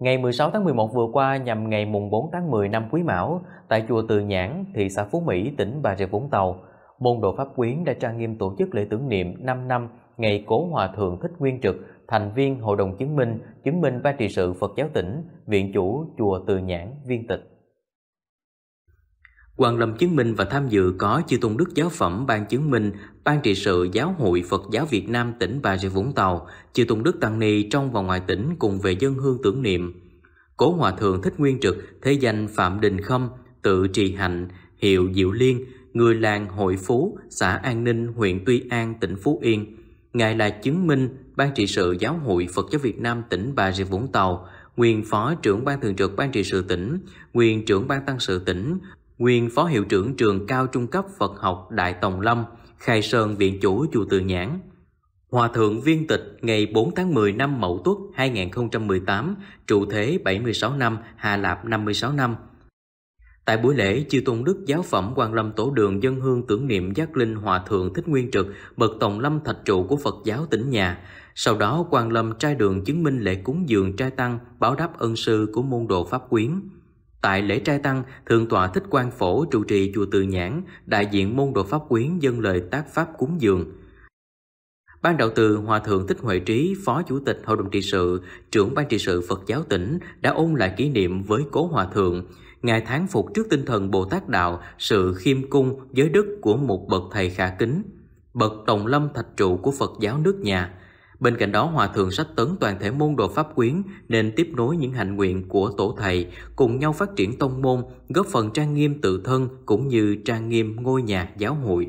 Ngày 16 tháng 11 vừa qua nhằm ngày mùng 4 tháng 10 năm Quý Mão, tại chùa Từ Nhãn, thị xã Phú Mỹ, tỉnh Bà Rịa Vũng Tàu, môn đồ pháp quyến đã trang nghiêm tổ chức lễ tưởng niệm 5 năm ngày Cố Hòa Thượng Thích Nguyên Trực, thành viên Hội đồng chứng minh, chứng minh ban trị sự Phật giáo tỉnh, viện chủ chùa Từ Nhãn, viên tịch. Quan Lâm chứng minh và tham dự có chư tôn đức giáo phẩm Ban chứng minh, Ban trị sự Giáo hội Phật giáo Việt Nam tỉnh Bà Rịa Vũng Tàu, chư tôn đức tăng ni trong và ngoài tỉnh cùng về dân hương tưởng niệm. Cố Hòa Thượng Thích Nguyên Trực, thế danh Phạm Đình Khâm, tự trì hạnh, hiệu Diệu Liên, người làng Hội Phú, xã An Ninh, huyện Tuy An, tỉnh Phú Yên. Ngài là chứng minh Ban trị sự Giáo hội Phật giáo Việt Nam tỉnh Bà Rịa Vũng Tàu, nguyên phó trưởng ban thường trực ban trị sự tỉnh, nguyên trưởng ban tăng sự tỉnh, nguyên Phó Hiệu trưởng trường cao trung cấp Phật học Đại Tòng Lâm, Khai Sơn Viện Chủ Chùa Từ Nhãn. Hòa Thượng Viên Tịch ngày 4 tháng 10 năm Mậu Tuất 2018, trụ thế 76 năm, Hà Lạp 56 năm. Tại buổi lễ, Chư Tôn Đức Giáo Phẩm Quan Lâm Tổ Đường Dân Hương tưởng niệm Giác Linh Hòa Thượng Thích Nguyên Trực, Bậc Tổng Lâm Thạch Trụ của Phật giáo tỉnh nhà. Sau đó, Quan Lâm trai đường chứng minh lễ cúng dường trai tăng, báo đáp ân sư của môn đồ Pháp Quyến. Tại lễ trai tăng, Thượng tọa Thích Quang Phổ trụ trì chùa Từ Nhãn, đại diện môn đồ pháp quyến dân lời tác pháp cúng dường. Ban đạo từ Hòa Thượng Thích Huệ Trí, Phó Chủ tịch Hội đồng trị sự, trưởng Ban trị sự Phật giáo tỉnh đã ôn lại kỷ niệm với Cố Hòa Thượng. Ngài tháng phục trước tinh thần Bồ Tát Đạo, sự khiêm cung, giới đức của một bậc thầy khả kính, bậc đồng lâm thạch trụ của Phật giáo nước nhà – Bên cạnh đó, Hòa Thượng sách tấn toàn thể môn đồ pháp quyến nên tiếp nối những hạnh nguyện của Tổ Thầy, cùng nhau phát triển tông môn, góp phần trang nghiêm tự thân cũng như trang nghiêm ngôi nhà giáo hội.